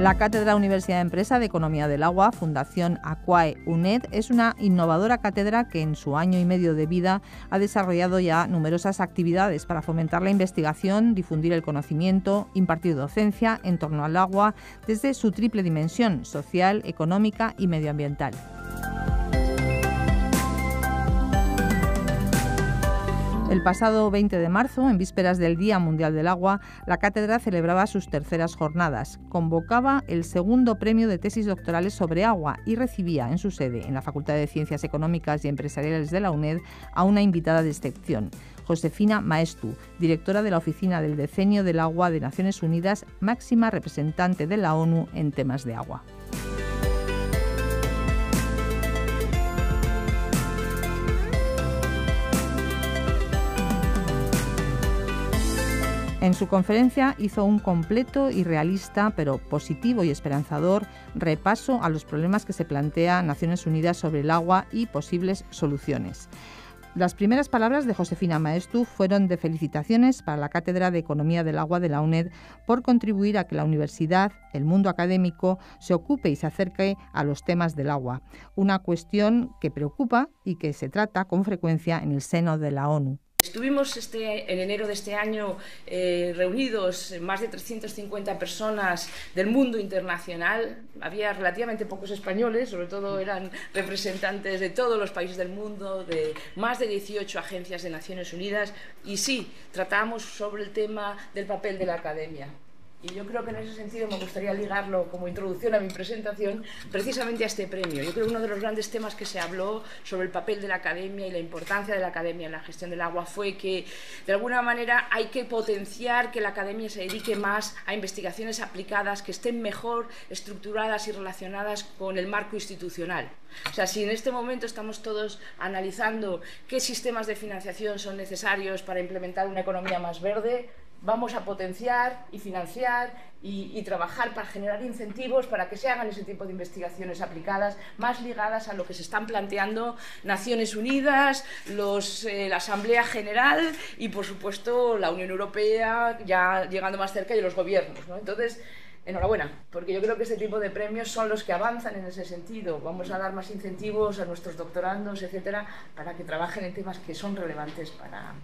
La Cátedra Universidad Empresa de Economía del Agua, Fundación Aquae UNED, es una innovadora cátedra que en su año y medio de vida ha desarrollado ya numerosas actividades para fomentar la investigación, difundir el conocimiento, impartir docencia en torno al agua desde su triple dimensión social, económica y medioambiental. El pasado 20 de marzo, en vísperas del Día Mundial del Agua, la cátedra celebraba sus terceras jornadas, convocaba el segundo premio de tesis doctorales sobre agua y recibía en su sede, en la Facultad de Ciencias Económicas y Empresariales de la UNED, a una invitada de excepción. Josefina Maestu, directora de la Oficina del Decenio del Agua de Naciones Unidas, máxima representante de la ONU en temas de agua. En su conferencia hizo un completo y realista, pero positivo y esperanzador, repaso a los problemas que se plantea Naciones Unidas sobre el agua y posibles soluciones. Las primeras palabras de Josefina Maestu fueron de felicitaciones para la Cátedra de Economía del Agua de la UNED por contribuir a que la universidad, el mundo académico, se ocupe y se acerque a los temas del agua, una cuestión que preocupa y que se trata con frecuencia en el seno de la ONU. Estuvimos este, en enero de este año eh, reunidos más de 350 personas del mundo internacional. Había relativamente pocos españoles, sobre todo mm. eran representantes de todos los países del mundo, de más de 18 agencias de Naciones Unidas. Y sí, tratamos sobre el tema del papel de la academia. Y yo creo que en ese sentido me gustaría ligarlo como introducción a mi presentación precisamente a este premio. Yo creo que uno de los grandes temas que se habló sobre el papel de la academia y la importancia de la academia en la gestión del agua fue que de alguna manera hay que potenciar que la academia se dedique más a investigaciones aplicadas que estén mejor estructuradas y relacionadas con el marco institucional. O sea, si en este momento estamos todos analizando qué sistemas de financiación son necesarios para implementar una economía más verde, vamos a potenciar y financiar y, trabajar para generar incentivos para que se hagan ese tipo de investigaciones aplicadas más ligadas a lo que se están planteando Naciones Unidas, eh, la Asamblea General y, por supuesto, la Unión Europea, ya llegando más cerca, y los gobiernos. Entonces, enhorabuena, porque yo creo que este tipo de premios son los que avanzan en ese sentido. Vamos a dar más incentivos a nuestros doctorandos, etcétera, para que trabajen en temas que son relevantes para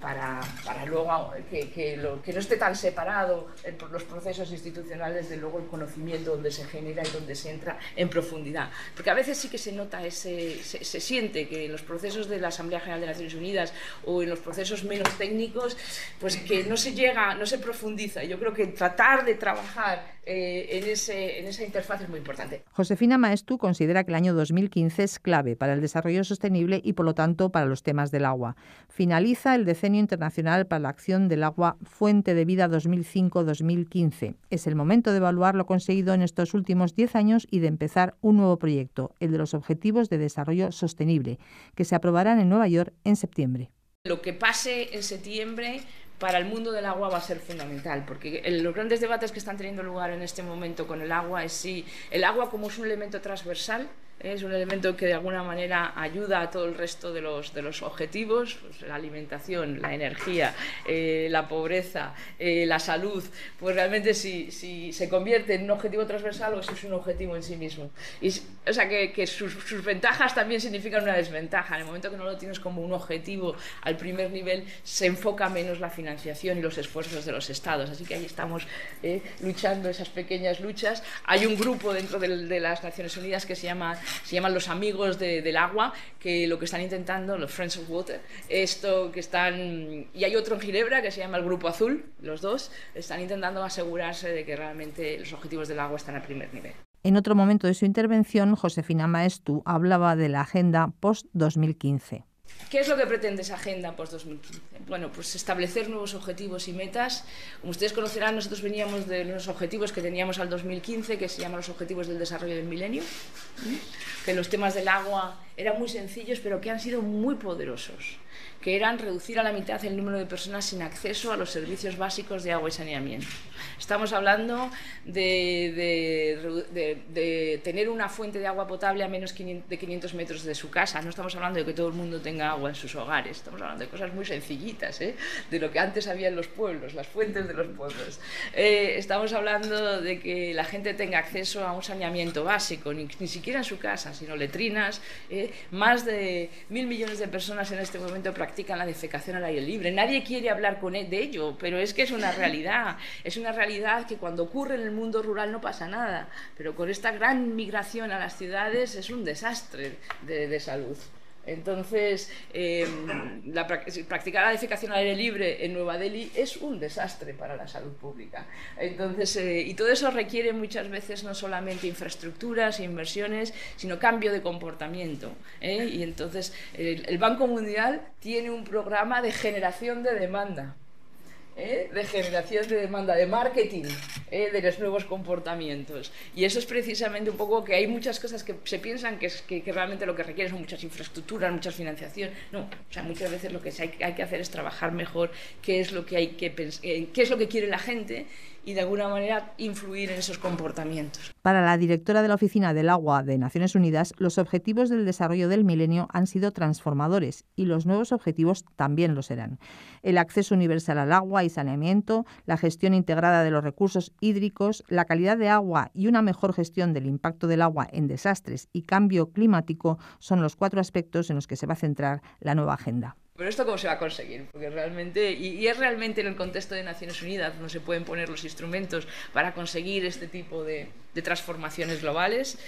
para, para luego que, que, lo, que, no esté tan separado por los procesos institucionales de luego el conocimiento donde se genera y donde se entra en profundidad. Porque a veces sí que se nota, ese, se, siente que en los procesos de la Asamblea General de Naciones Unidas o en los procesos menos técnicos, pues que no se llega, no se profundiza. Yo creo que tratar de trabajar eh, en, ese, en esa interfaz es muy importante. Josefina Maestu considera que el año 2015 es clave para el desarrollo sostenible y, por lo tanto, para los temas del agua. Finaliza el decenio Internacional para la Acción del Agua Fuente de Vida 2005-2015. Es el momento de evaluar lo conseguido en estos últimos 10 años y de empezar un nuevo proyecto, el de los Objetivos de Desarrollo Sostenible, que se aprobarán en Nueva York en septiembre. Lo que pase en septiembre para el mundo del agua va a ser fundamental, porque los grandes debates que están teniendo lugar en este momento con el agua es si el agua como es un elemento transversal es un elemento que de alguna manera ayuda a todo el resto de los, de los objetivos, pues, la alimentación, la energía, eh, la pobreza, eh, la salud, pues realmente si, se convierte en un objetivo transversal o pues si es un objetivo en sí mismo. Y, o sea que, sus, ventajas también significan una desventaja. En el momento que no lo tienes como un objetivo al primer nivel, se enfoca menos la financiación y los esfuerzos de los estados. Así que ahí estamos eh, luchando esas pequeñas luchas. Hay un grupo dentro de las Naciones Unidas que se llama se llaman los amigos del agua, que lo que están intentando, los Friends of Water, esto que están... Y hay otro en Ginebra que se llama el Grupo Azul, los dos, están intentando asegurarse de que realmente los objetivos del agua están al primer nivel. En otro momento de su intervención, Josefina Maestu hablaba de la agenda post-2015. ¿Qué es lo que pretende esa Agenda post-2015? Bueno, pues establecer nuevos objetivos y metas. Como ustedes conocerán, nosotros veníamos de los objetivos que teníamos al 2015, que se llaman los Objetivos del Desarrollo del Milenio, ¿eh? que los temas del agua eran muy sencillos, pero que han sido muy poderosos, que eran reducir a la mitad el número de personas sin acceso a los servicios básicos de agua y saneamiento. Estamos hablando de, de tener una fuente de agua potable a menos de 500 metros de su casa, no estamos hablando de que todo el mundo tenga agua en sus hogares. Estamos hablando de cosas muy sencillitas, ¿eh? de lo que antes había en los pueblos, las fuentes de los pueblos. Eh, estamos hablando de que la gente tenga acceso a un saneamiento básico, ni, siquiera en su casa, sino letrinas. ¿eh? Más de mil millones de personas en este momento practican la defecación al aire libre. Nadie quiere hablar con e-, de ello, pero es que es una realidad. Es una realidad que cuando ocurre en el mundo rural no pasa nada, pero con esta gran migración a las ciudades es un desastre de salud. Entonces, em, la, practicar la edificación al aire libre en Nueva Delhi es un desastre para la salud pública. Entonces, eh, y todo eso requiere muchas veces no solamente infraestructuras e inversiones, sino cambio de comportamiento. ¿eh? Y entonces, el Banco Mundial tiene un programa de generación de demanda. ¿eh? de generación de demanda, de marketing, ¿eh? de los nuevos comportamientos. Y eso es precisamente un poco que hay muchas cosas que se piensan que, realmente lo que requiere son muchas infraestructuras, muchas financiaciones No, muchas veces lo que hay, que hacer es trabajar mejor qué es lo que hay que eh, qué es lo que quiere la gente y de alguna manera influir en esos comportamientos. Para la directora de la Oficina del Agua de Naciones Unidas, los objetivos del desarrollo del milenio han sido transformadores y los nuevos objetivos también lo serán. El acceso universal al agua y saneamiento, la gestión integrada de los recursos hídricos, la calidad de agua y una mejor gestión del impacto del agua en desastres y cambio climático son los cuatro aspectos en los que se va a centrar la nueva agenda. Pero esto cómo se va a conseguir, porque realmente, y, es realmente en el contexto de Naciones Unidas donde se pueden poner los instrumentos para conseguir este tipo de, transformaciones globales,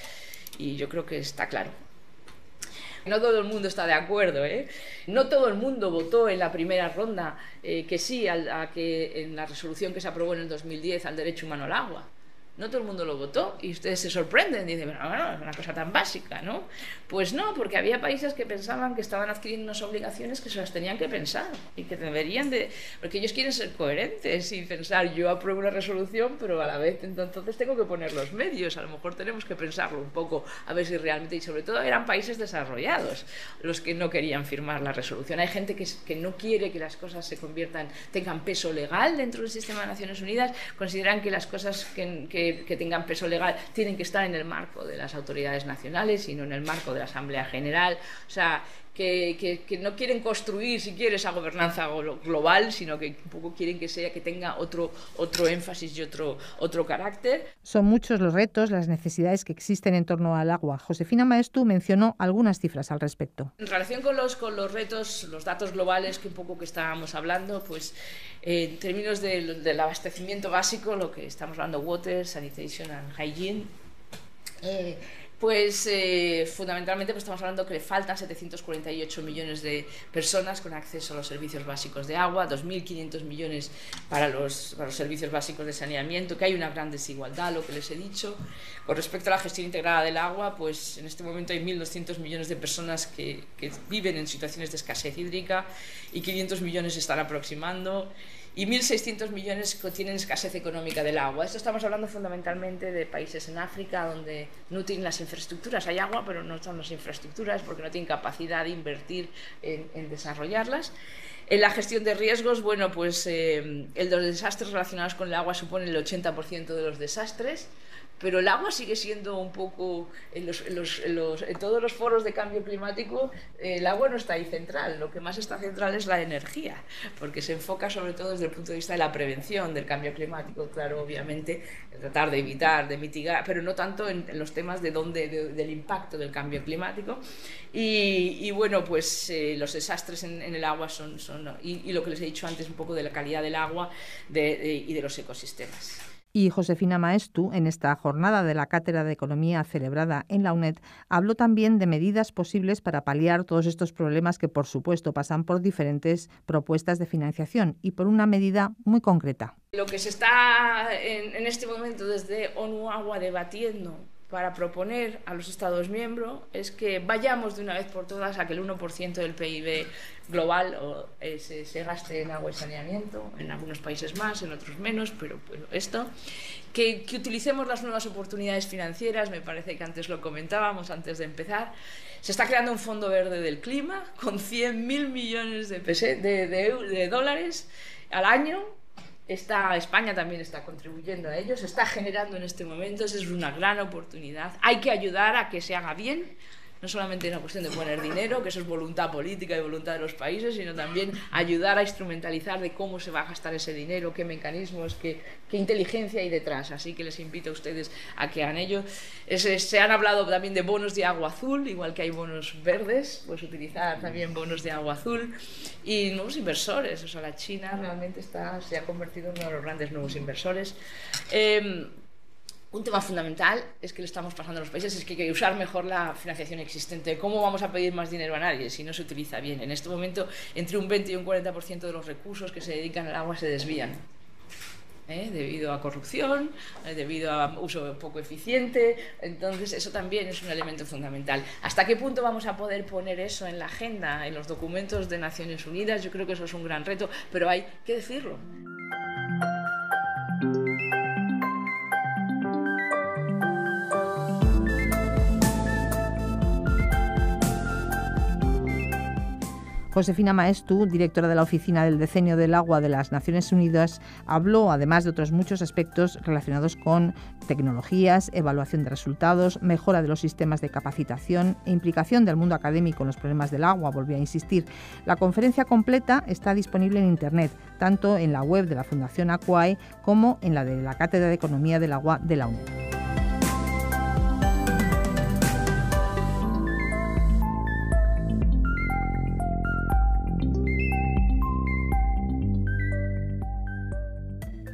y yo creo que está claro. No todo el mundo está de acuerdo, ¿eh? No todo el mundo votó en la primera ronda eh, que sí a que en la resolución que se aprobó en el 2010 al derecho humano al agua. No todo el mundo lo votó y ustedes se sorprenden, y dicen, bueno, es una cosa tan básica, ¿no? Pues no, porque había países que pensaban que estaban adquiriendo unas obligaciones que se las tenían que pensar y que deberían de... Porque ellos quieren ser coherentes y pensar, yo apruebo una resolución, pero a la vez entonces tengo que poner los medios, a lo mejor tenemos que pensarlo un poco, a ver si realmente, y sobre todo eran países desarrollados los que no querían firmar la resolución. Hay gente que, no quiere que las cosas se conviertan, tengan peso legal dentro del sistema de Naciones Unidas, consideran que las cosas que que tengan peso legal tienen que estar en el marco de las autoridades nacionales y no en el marco de la Asamblea General. O sea, que, no quieren construir, si esa gobernanza global, sino que un poco quieren que sea que tenga otro, otro énfasis y otro, otro carácter. Son muchos los retos, las necesidades que existen en torno al agua. Josefina Maestu mencionó algunas cifras al respecto. En relación con los, con los retos, los datos globales que un poco que estábamos hablando, pues en términos del, abastecimiento básico, lo que estamos hablando, water, sanitation and hygiene, eh, pues eh, fundamentalmente pues, estamos hablando que le faltan 748 millones de personas con acceso a los servicios básicos de agua, 2.500 millones para los, servicios básicos de saneamiento, que hay una gran desigualdad, lo que les he dicho. Con respecto a la gestión integrada del agua, pues en este momento hay 1.200 millones de personas que, que viven en situaciones de escasez hídrica y 500 millones se están aproximando y 1.600 millones tienen escasez económica del agua. Esto estamos hablando fundamentalmente de países en África donde no tienen las infraestructuras. Hay agua, pero no están las infraestructuras porque no tienen capacidad de invertir en, desarrollarlas. En la gestión de riesgos, bueno, pues eh, el, los desastres relacionados con el agua supone el 80% de los desastres pero el agua sigue siendo un poco, en, todos los foros de cambio climático, eh, el agua no está ahí central, lo que más está central es la energía, porque se enfoca sobre todo desde el punto de vista de la prevención del cambio climático, claro, obviamente, tratar de evitar, de mitigar, pero no tanto en, los temas de dónde, del impacto del cambio climático. Y, bueno, pues eh, los desastres en, el agua son, y, lo que les he dicho antes un poco de la calidad del agua y de los ecosistemas. Y Josefina Maestu, en esta jornada de la Cátedra de Economía celebrada en la UNED, habló también de medidas posibles para paliar todos estos problemas que, por supuesto, pasan por diferentes propuestas de financiación y por una medida muy concreta. Lo que se está en, este momento desde ONU Agua debatiendo para proponer a los Estados miembros es que vayamos de una vez por todas a que el 1% del PIB global se, gaste en agua y saneamiento, en algunos países más, en otros menos, pero bueno, esto. Que, utilicemos las nuevas oportunidades financieras, me parece que antes lo comentábamos, antes de empezar. Se está creando un fondo verde del clima con 100.000 millones de, de, de dólares al año Está, España también está contribuyendo a ello, se está generando en este momento, es una gran oportunidad. Hay que ayudar a que se haga bien, no solamente es una cuestión de poner dinero, que eso es voluntad política y voluntad de los países, sino también ayudar a instrumentalizar de cómo se va a gastar ese dinero, qué mecanismos, qué, inteligencia hay detrás. Así que les invito a ustedes a que hagan ello. se han hablado también de bonos de agua azul, igual que hay bonos verdes, pues utilizar también bonos de agua azul y nuevos inversores. O sea, la China realmente está, se ha convertido en uno de los grandes nuevos inversores. Em, un tema fundamental es que le estamos pasando a los países, es que hay que usar mejor la financiación existente. ¿Cómo vamos a pedir más dinero a nadie si no se utiliza bien? En este momento, entre un 20 y un 40% de los recursos que se dedican al agua se desvían. ¿eh? debido a corrupción, eh, debido a uso poco eficiente. Entonces, eso también es un elemento fundamental. ¿Hasta qué punto vamos a poder poner eso en la agenda, en los documentos de Naciones Unidas? Yo creo que eso es un gran reto, pero hay que decirlo. Josefina Maestu, directora de la Oficina del Decenio del Agua de las Naciones Unidas, habló, además de otros muchos aspectos relacionados con tecnologías, evaluación de resultados, mejora de los sistemas de capacitación e implicación del mundo académico en los problemas del agua, volvió a insistir. La conferencia completa está disponible en Internet, tanto en la web de la Fundación Aquae como en la de la Cátedra de Economía del Agua de la UNED.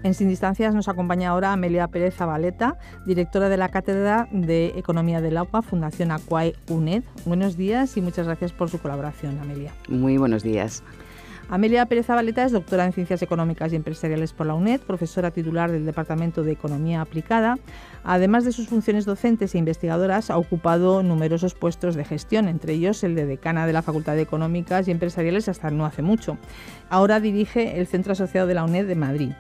En Sin Distancias nos acompaña ahora Amelia Pérez Zabaleta, directora de la Cátedra de Economía del Agua, Fundación Acuae UNED. Buenos días y muchas gracias por su colaboración, Amelia. Muy buenos días. Amelia Pérez Zabaleta es doctora en Ciencias Económicas y Empresariales por la UNED, profesora titular del Departamento de Economía Aplicada. Además de sus funciones docentes e investigadoras, ha ocupado numerosos puestos de gestión, entre ellos el de decana de la Facultad de Económicas y Empresariales hasta no hace mucho. Ahora dirige el Centro Asociado de la UNED de Madrid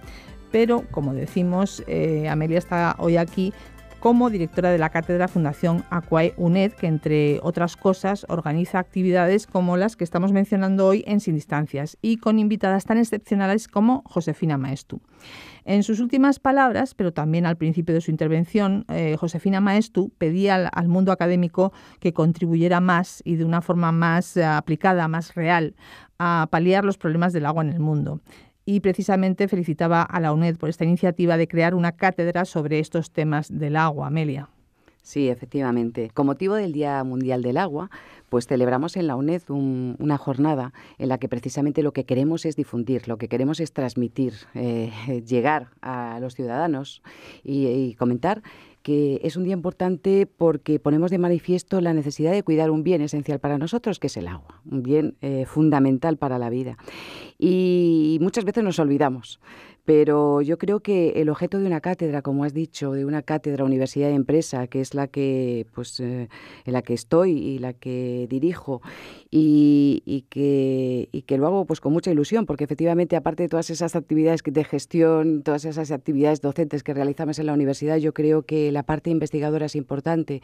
pero como decimos, eh, Amelia está hoy aquí como directora de la Cátedra Fundación Aquae UNED, que entre otras cosas organiza actividades como las que estamos mencionando hoy en Sin Distancias y con invitadas tan excepcionales como Josefina Maestu. En sus últimas palabras, pero también al principio de su intervención, eh, Josefina Maestu pedía al, mundo académico que contribuyera más y de una forma más eh, aplicada, más real, a paliar los problemas del agua en el mundo y precisamente felicitaba a la UNED por esta iniciativa de crear una cátedra sobre estos temas del agua, Amelia. Sí, efectivamente. Con motivo del Día Mundial del Agua, pues celebramos en la UNED una jornada en la que precisamente lo que queremos es difundir, lo que queremos es transmitir, eh, llegar a los ciudadanos y comentar que es un día importante porque ponemos de manifiesto la necesidad de cuidar un bien esencial para nosotros, que es el agua, un bien eh, fundamental para la vida. Y muchas veces nos olvidamos pero yo creo que el objeto de una cátedra, como has dicho, de una cátedra universidad empresa, que es la que, pues, eh, la que estoy y la que dirijo, y, que, lo hago pues, con mucha ilusión, porque efectivamente, aparte de todas esas actividades de gestión, todas esas actividades docentes que realizamos en la universidad, yo creo que la parte investigadora es importante.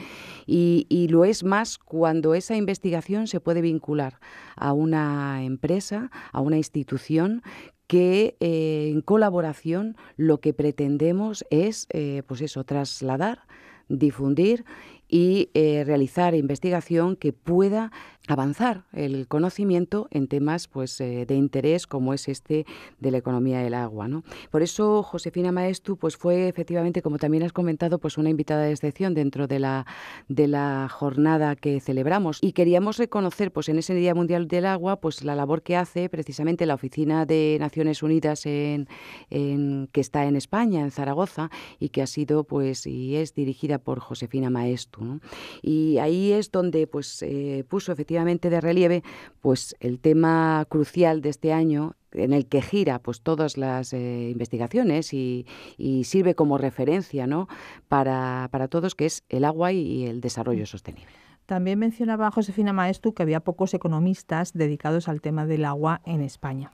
Y, y lo es más cuando esa investigación se puede vincular a una empresa, a una institución que eh, en colaboración lo que pretendemos es, eh, pues eso, trasladar, difundir y eh, realizar investigación que pueda avanzar el conocimiento en temas pues, eh, de interés como es este de la economía del agua. ¿no? Por eso Josefina Maestu pues, fue efectivamente, como también has comentado, pues, una invitada de excepción dentro de la, de la jornada que celebramos y queríamos reconocer pues, en ese Día Mundial del Agua pues, la labor que hace precisamente la Oficina de Naciones Unidas en, que está en España, en Zaragoza, y que ha sido pues, y es dirigida por Josefina Maestu. ¿no? Y ahí es donde pues, eh, puso efectivamente de relieve pues el tema crucial de este año en el que gira pues todas las eh, investigaciones y, sirve como referencia ¿no? para, para todos que es el agua y el desarrollo mm. sostenible. También mencionaba Josefina Maestu que había pocos economistas dedicados al tema del agua en España.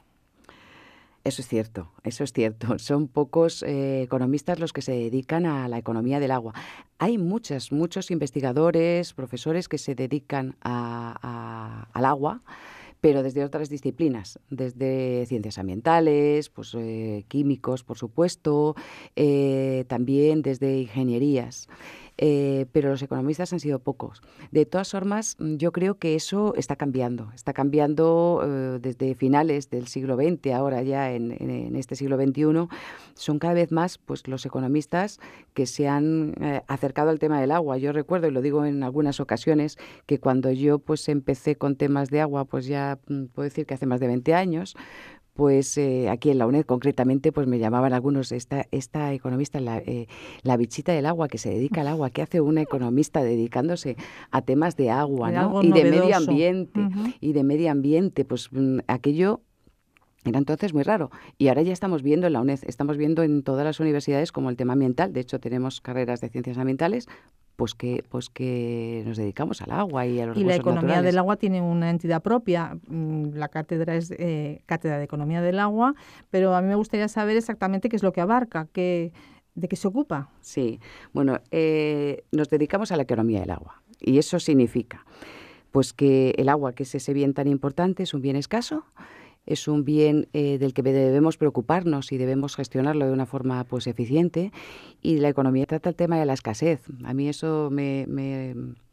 Eso es cierto, eso es cierto. Son pocos eh, economistas los que se dedican a la economía del agua. Hay muchos, muchos investigadores, profesores que se dedican al agua, pero desde otras disciplinas, desde ciencias ambientales, pues, eh, químicos, por supuesto, eh, también desde ingenierías. Eh, pero los economistas han sido pocos. De todas formas, mm, yo creo que eso está cambiando, está cambiando eh, desde finales del siglo XX, ahora ya en, este siglo XXI, son cada vez más pues, los economistas que se han eh, acercado al tema del agua. Yo recuerdo, y lo digo en algunas ocasiones, que cuando yo pues, empecé con temas de agua, pues ya mm, puedo decir que hace más de 20 años, pues eh, aquí en la UNED concretamente, pues me llamaban algunos, esta, esta economista, la, eh, la, bichita del agua, que se dedica al agua, ¿qué hace una economista dedicándose a temas de agua y de medio ambiente? Y de medio ambiente, pues mm, aquello era entonces muy raro. Y ahora ya estamos viendo en la UNED, estamos viendo en todas las universidades como el tema ambiental. De hecho, tenemos carreras de ciencias ambientales pues que, pues que nos dedicamos al agua y a los Y la economía del agua tiene una entidad propia. Mm, la cátedra es eh, Cátedra de Economía del Agua, pero a mí me gustaría saber exactamente qué es lo que abarca, qué, de qué se ocupa. Sí, bueno, eh, nos dedicamos a la economía del agua y eso significa pues que el agua, que es ese bien tan importante, es un bien escaso es un bien eh, del que debemos preocuparnos y debemos gestionarlo de una forma pues eficiente. Y la economía trata el tema de la escasez. A mí eso me,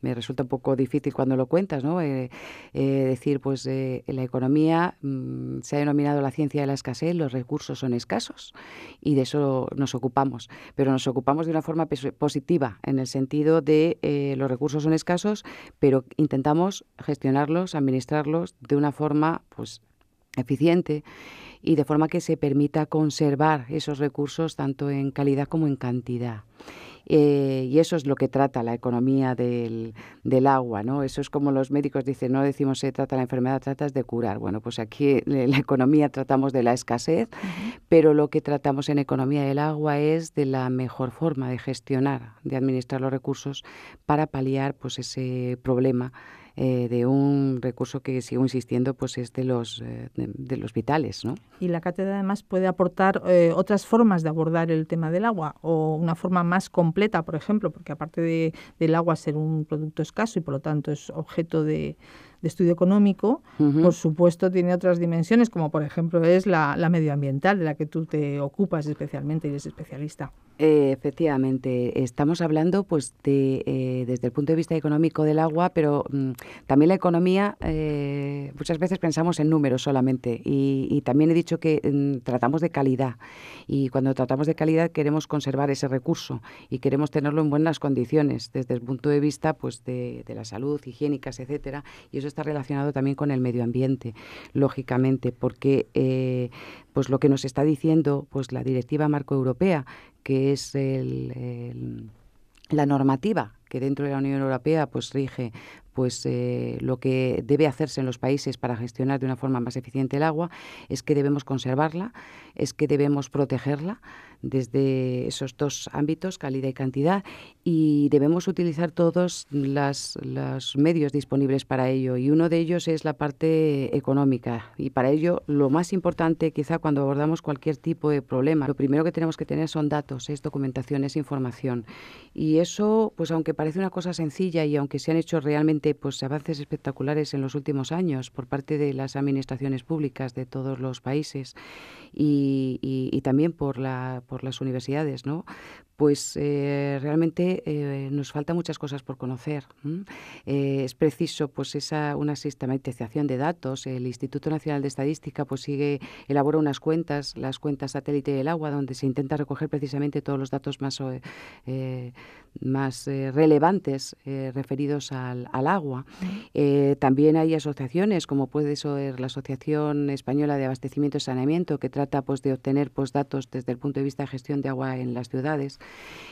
resulta un poco difícil cuando lo cuentas, ¿no? Eh, eh, decir, pues la economía mm, se ha denominado la ciencia de la escasez, los recursos son escasos y de eso nos ocupamos. Pero nos ocupamos de una forma positiva, en el sentido de los recursos son escasos, pero intentamos gestionarlos, administrarlos de una forma pues eficiente y de forma que se permita conservar esos recursos tanto en calidad como en cantidad. Eh, y eso es lo que trata la economía del, agua, ¿no? Eso es como los médicos dicen, no decimos se trata la enfermedad, tratas de curar. Bueno, pues aquí en eh, la economía tratamos de la escasez, pero lo que tratamos en economía del agua es de la mejor forma de gestionar, de administrar los recursos para paliar pues ese problema eh, de un recurso que sigo insistiendo pues es de los, eh, de, los vitales. ¿no? Y la cátedra además puede aportar eh, otras formas de abordar el tema del agua o una forma más completa, por ejemplo, porque aparte del agua ser un producto escaso y por lo tanto es objeto de de estudio económico, por supuesto tiene otras dimensiones, como por ejemplo es la, medioambiental, de la que tú te ocupas especialmente y eres especialista. efectivamente, estamos hablando pues de, eh, desde el punto de vista económico del agua, pero mm, también la economía, eh, muchas veces pensamos en números solamente y, también he dicho que mm, tratamos de calidad y cuando tratamos de calidad queremos conservar ese recurso y queremos tenerlo en buenas condiciones desde el punto de vista pues de, de la salud, higiénicas, etcétera, y eso está relacionado también con el medio ambiente, lógicamente, porque eh, pues lo que nos está diciendo pues la Directiva Marco Europea, que es la normativa que dentro de la Unión Europea pues rige pues eh, lo que debe hacerse en los países para gestionar de una forma más eficiente el agua es que debemos conservarla, es que debemos protegerla desde esos dos ámbitos, calidad y cantidad, y debemos utilizar todos los medios disponibles para ello. Y uno de ellos es la parte económica. Y para ello, lo más importante, quizá cuando abordamos cualquier tipo de problema, lo primero que tenemos que tener son datos, es documentación, es información. Y eso, pues aunque parece una cosa sencilla y aunque se han hecho realmente pues, avances espectaculares en los últimos años por parte de las administraciones públicas de todos los países y, también por, la, por las universidades, ¿no? pues eh, realmente eh, nos faltan muchas cosas por conocer. Eh, es preciso pues esa una sistematización de datos. El Instituto Nacional de Estadística pues sigue elabora unas cuentas, las cuentas satélite del agua, donde se intenta recoger precisamente todos los datos más más relevantes referidos al, al agua agua. Eh, también hay asociaciones, como puede ser la Asociación Española de Abastecimiento y Saneamiento, que trata pues, de obtener pues, datos desde el punto de vista de gestión de agua en las ciudades.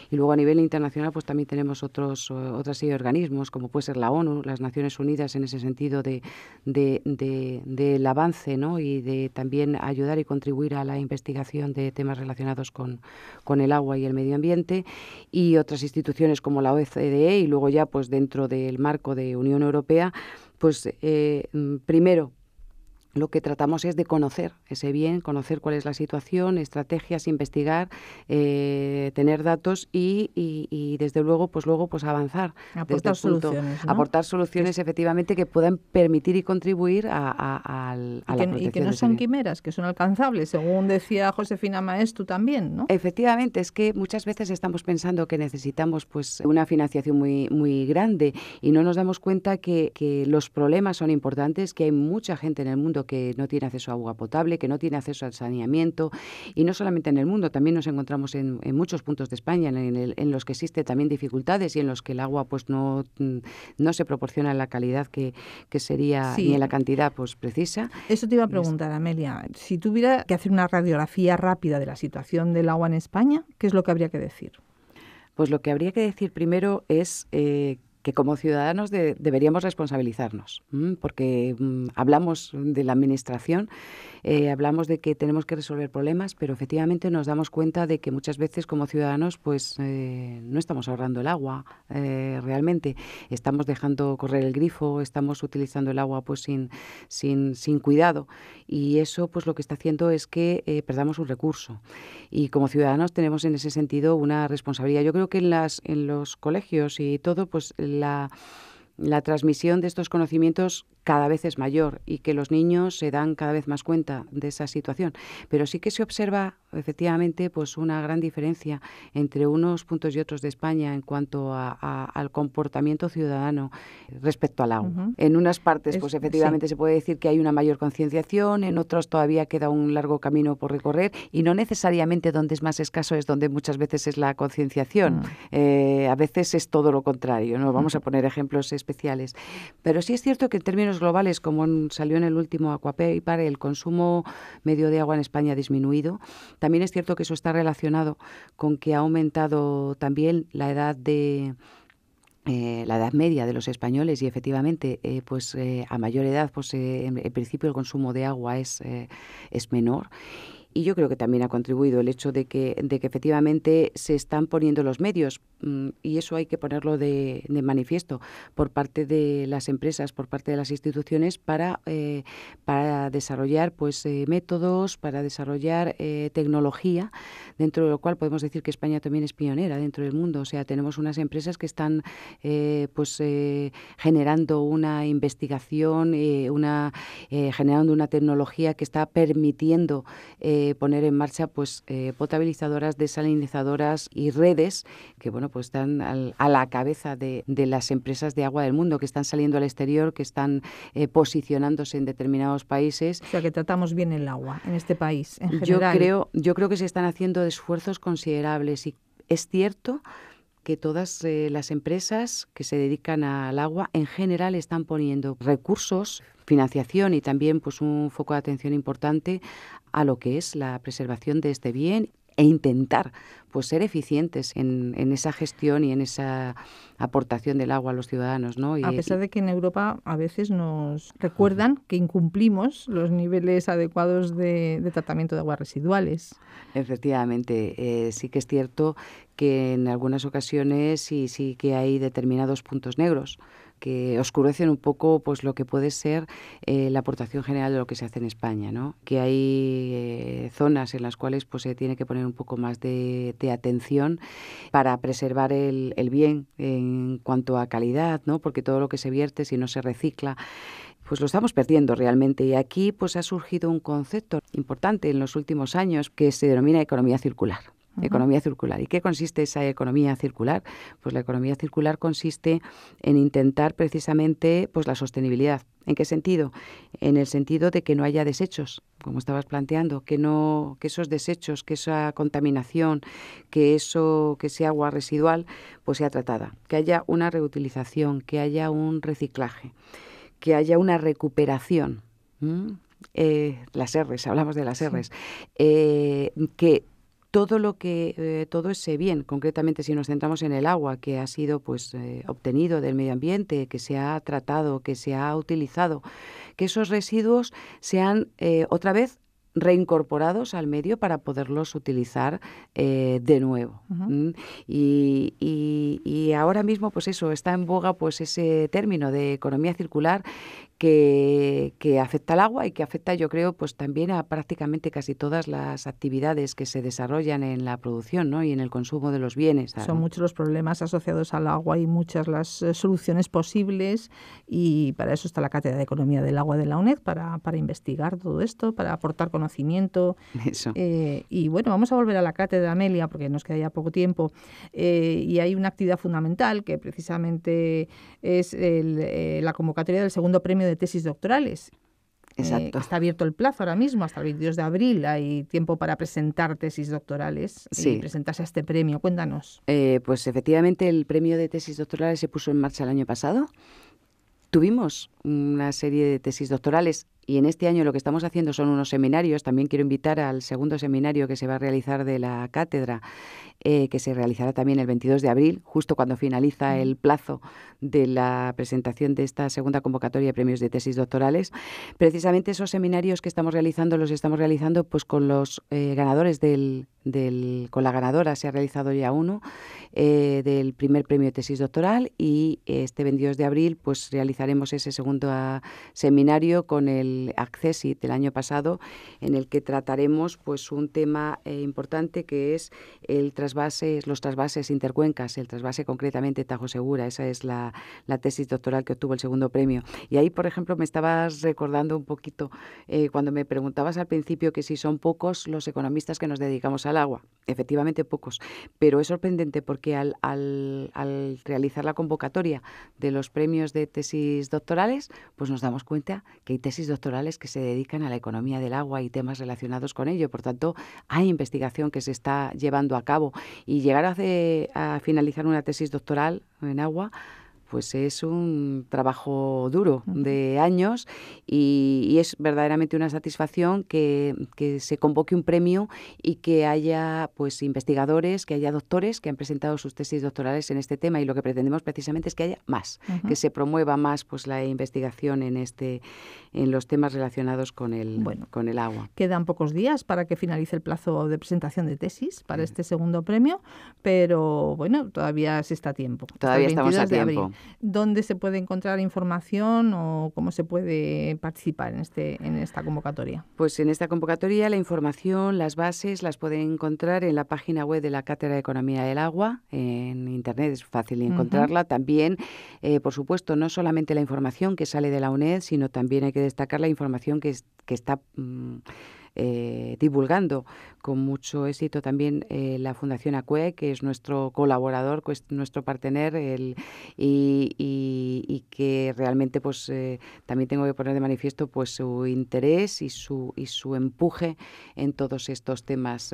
Y luego a nivel internacional pues, también tenemos otros, eh, otras organismos, como puede ser la ONU, las Naciones Unidas, en ese sentido de, del avance ¿no? y de también ayudar y contribuir a la investigación de temas relacionados con, con el agua y el medio ambiente. Y otras instituciones como la OCDE e, y luego ya pues dentro del marco de Unión Europea, pues eh, mm, primero lo que tratamos es de conocer ese bien, conocer cuál es la situación, estrategias, investigar, eh, tener datos y, desde luego, pues luego pues avanzar. Aportar soluciones. Aportar soluciones efectivamente que puedan permitir y contribuir a, a, que, Y que no sean quimeras, que son alcanzables, según decía Josefina Maestu también, ¿no? Efectivamente, es que muchas veces estamos pensando que necesitamos pues una financiación muy, muy grande y no nos damos cuenta que los problemas son importantes, que hay mucha gente en el mundo que no tiene acceso a agua potable, que no tiene acceso al saneamiento. Y no solamente en el mundo, también nos encontramos en, muchos puntos de España en, los que existe también dificultades y en los que el agua pues no, mm, no se proporciona en la calidad que, sería ni en la cantidad pues precisa. Eso te iba a preguntar, Amelia. Si tuviera que hacer una radiografía rápida de la situación del agua en España, ¿qué es lo que habría que decir? Pues lo que habría que decir primero es eh, que como ciudadanos deberíamos responsabilizarnos, porque mm, hablamos de la administración, eh, hablamos de que tenemos que resolver problemas, pero efectivamente nos damos cuenta de que muchas veces como ciudadanos pues eh, no estamos ahorrando el agua eh, realmente, estamos dejando correr el grifo, estamos utilizando el agua pues sin, sin, sin cuidado y eso pues lo que está haciendo es que perdamos un recurso y como ciudadanos tenemos en ese sentido una responsabilidad. Yo creo que en, las, en los colegios y todo pues la, transmisión de estos conocimientos cada vez es mayor y que los niños se dan cada vez más cuenta de esa situación. Pero sí que se observa efectivamente pues una gran diferencia entre unos puntos y otros de España en cuanto al comportamiento ciudadano respecto al agua. En unas partes pues efectivamente se puede decir que hay una mayor concienciación, en otros todavía queda un largo camino por recorrer y no necesariamente donde es más escaso es donde muchas veces es la concienciación. Mm. Eh, a veces es todo lo contrario, no vamos a poner ejemplos especiales. Pero sí es cierto que en términos globales, como salió en el último para el consumo medio de agua en España ha disminuido. También es cierto que eso está relacionado con que ha aumentado también la edad de eh, la edad media de los españoles y efectivamente eh, pues eh, a mayor edad pues en, en, principio el consumo de agua es, es menor y yo creo que también ha contribuido el hecho de que, de que efectivamente se están poniendo los medios, mm, y eso hay que ponerlo de, de manifiesto, por parte de las empresas, por parte de las instituciones, para, eh, para desarrollar pues, eh, métodos, para desarrollar eh, tecnología, dentro de lo cual podemos decir que España también es pionera dentro del mundo. O sea, tenemos unas empresas que están pues, generando una investigación, una, generando una tecnología que está permitiendo poner en marcha pues eh, potabilizadoras, desalinizadoras y redes que bueno pues están a la cabeza de, las empresas de agua del mundo que están saliendo al exterior, que están eh, posicionándose en determinados países. O sea que tratamos bien el agua en este país. Yo creo, yo creo que se están haciendo esfuerzos considerables y es cierto que todas eh, las empresas que se dedican al agua en general están poniendo recursos financiación y también pues un foco de atención importante a lo que es la preservación de este bien e intentar pues ser eficientes en, esa gestión y en esa aportación del agua a los ciudadanos. ¿no? a pesar de que en Europa a veces nos recuerdan que incumplimos los niveles adecuados de, tratamiento de aguas residuales. Efectivamente, eh, sí que es cierto que en algunas ocasiones y sí que hay determinados puntos negros que oscurecen un poco pues lo que puede ser eh, la aportación general de lo que se hace en España, ¿no? Que hay eh, zonas en las cuales pues se tiene que poner un poco más de, atención para preservar el, el, bien en cuanto a calidad, ¿no? Porque todo lo que se vierte si no se recicla pues lo estamos perdiendo realmente y aquí pues ha surgido un concepto importante en los últimos años que se denomina economía circular. Economía circular. ¿Y qué consiste esa economía circular? Pues la economía circular consiste en intentar precisamente pues la sostenibilidad. ¿En qué sentido? En el sentido de que no haya desechos, como estabas planteando, que no que esos desechos, que esa contaminación, que eso que ese agua residual pues sea tratada, que haya una reutilización, que haya un reciclaje, que haya una recuperación. Eh, las R's, hablamos de las R's, eh, que todo lo que eh, todo ese bien, concretamente si nos centramos en el agua que ha sido pues eh, obtenido del medio ambiente, que se ha tratado, que se ha utilizado, que esos residuos sean eh, otra vez reincorporados al medio para poderlos utilizar de nuevo y, ahora mismo, pues eso, está en boga pues ese término de economía circular que, afecta al agua y que afecta, yo creo, pues también a prácticamente casi todas las actividades que se desarrollan en la producción ¿no? y en el consumo de los bienes. Son muchos los problemas asociados al agua y muchas las eh, soluciones posibles y para eso está la Cátedra de Economía del Agua de la UNED, para, investigar todo esto, para aportar conocimiento. Eh, y bueno, vamos a volver a la Cátedra, Amelia, porque nos queda ya poco tiempo. Eh, y hay una fundamental, que precisamente es eh, la convocatoria del segundo premio de tesis doctorales. Eh, Exacto. está abierto el plazo ahora mismo, hasta el 22 de abril hay tiempo para presentar tesis doctorales y presentarse a este premio. Cuéntanos. Eh, pues efectivamente el premio de tesis doctorales se puso en marcha el año pasado. Tuvimos una serie de tesis doctorales y en este año lo que estamos haciendo son unos seminarios. También quiero invitar al segundo seminario que se va a realizar de la cátedra, eh, que se realizará también el 22 de abril, justo cuando finaliza mm. el plazo de la presentación de esta segunda convocatoria de premios de tesis doctorales. Precisamente esos seminarios que estamos realizando los estamos realizando pues con los eh, ganadores del, del, con la ganadora se ha realizado ya uno eh, del primer premio de tesis doctoral y este 22 de abril pues realizaremos ese segundo a seminario con el Accessit del año pasado, en el que trataremos pues un tema eh, importante que es el trasvase, los trasvases intercuencas, el trasvase concretamente Tajo Segura. Esa es la, tesis doctoral que obtuvo el segundo premio. Y ahí, por ejemplo, me estabas recordando un poquito eh, cuando me preguntabas al principio que si son pocos los economistas que nos dedicamos al agua. Efectivamente, pocos. Pero es sorprendente porque al realizar la convocatoria de los premios de tesis doctorales, pues nos damos cuenta que hay tesis doctorales que se dedican a la economía del agua y temas relacionados con ello. Por tanto, hay investigación que se está llevando a cabo y llegar a finalizar una tesis doctoral en agua pues es un trabajo duro de años y, es verdaderamente una satisfacción que, se convoque un premio y que haya pues investigadores, que haya doctores que han presentado sus tesis doctorales en este tema y lo que pretendemos precisamente es que haya más, que se promueva más pues la investigación en este en los temas relacionados con el con el agua. Quedan pocos días para que finalice el plazo de presentación de tesis para mm. este segundo premio, pero bueno, todavía se está a tiempo. Todavía estamos a tiempo dónde se puede encontrar información o cómo se puede participar en, este, en esta convocatoria. Pues en esta convocatoria la información, las bases las pueden encontrar en la página web de la Cátedra de Economía del Agua. En Internet es fácil encontrarla. También, eh, por supuesto, no solamente la información que sale de la UNED, sino también hay que destacar la información que, está... Mm, eh, divulgando con mucho éxito también eh, la Fundación ACUE, que es nuestro colaborador, nuestro partener, el, y, que realmente pues, eh, también tengo que poner de manifiesto pues, su interés y su, y su empuje en todos estos temas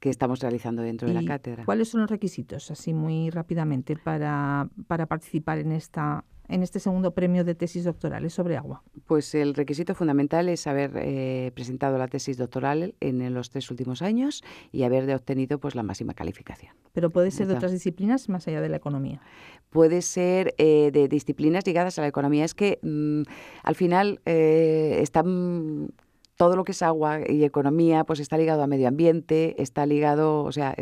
que estamos realizando dentro de la cátedra. ¿Cuáles son los requisitos, así muy rápidamente, para, para participar en esta en este segundo premio de tesis doctorales sobre agua? Pues el requisito fundamental es haber eh, presentado la tesis doctoral en, los tres últimos años y haber obtenido pues la máxima calificación. Pero puede ser de otras disciplinas más allá de la economía. Puede ser eh, de disciplinas ligadas a la economía. Es que mm, al final eh, mm, todo lo que es agua y economía, pues está ligado a medio ambiente, está ligado, o sea,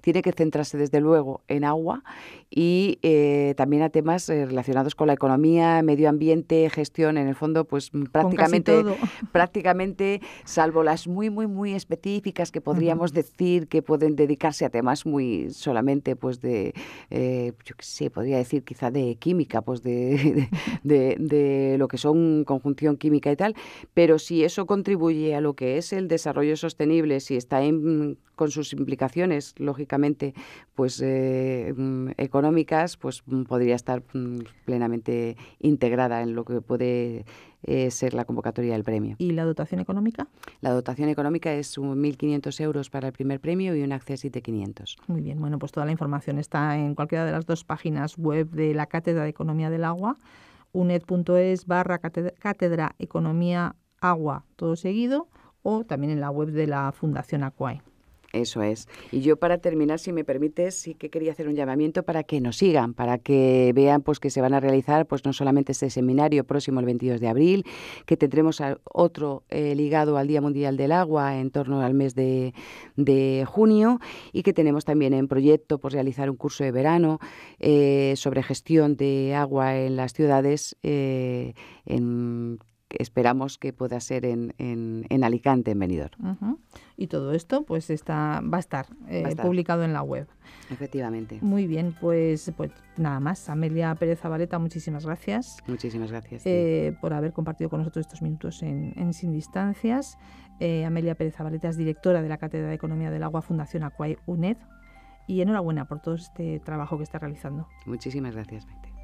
tiene que centrarse desde luego en agua y eh, también a temas eh, relacionados con la economía, medio ambiente, gestión, en el fondo, pues prácticamente, prácticamente, salvo las muy, muy, muy específicas que podríamos decir que pueden dedicarse a temas muy solamente, pues de, eh, yo qué sé, podría decir quizá de química, pues de lo que son conjunción química y tal, pero si eso contribuye a lo que es el desarrollo sostenible, si está en con sus implicaciones, lógicamente, pues eh, mm, económicas, pues mm, podría estar mm, plenamente integrada en lo que puede eh, ser la convocatoria del premio. ¿Y la dotación económica? La dotación económica es 1.500 euros para el primer premio y un acceso de 500. Muy bien, bueno, pues toda la información está en cualquiera de las dos páginas web de la Cátedra de Economía del Agua, uned.es barra cátedra economía agua, todo seguido, o también en la web de la Fundación Aquae. Eso es. Y yo para terminar, si me permites, sí que quería hacer un llamamiento para que nos sigan, para que vean pues que se van a realizar pues no solamente este seminario próximo el 22 de abril, que tendremos otro eh, ligado al Día Mundial del Agua en torno al mes de, junio y que tenemos también en proyecto pues, realizar un curso de verano eh, sobre gestión de agua en las ciudades eh, en esperamos que pueda ser en, en, Alicante, en Benidorm. Y todo esto pues está, eh, va a estar, publicado en la web. Efectivamente. Muy bien, pues, pues nada más. Amelia Pérez Zabaleta, muchísimas gracias. Muchísimas gracias. Eh, por haber compartido con nosotros estos minutos en, Sin Distancias. Eh, Amelia Pérez Zabaleta es directora de la Cátedra de Economía del Agua Fundación Acuay UNED. Y enhorabuena por todo este trabajo que está realizando. Muchísimas gracias, Maite.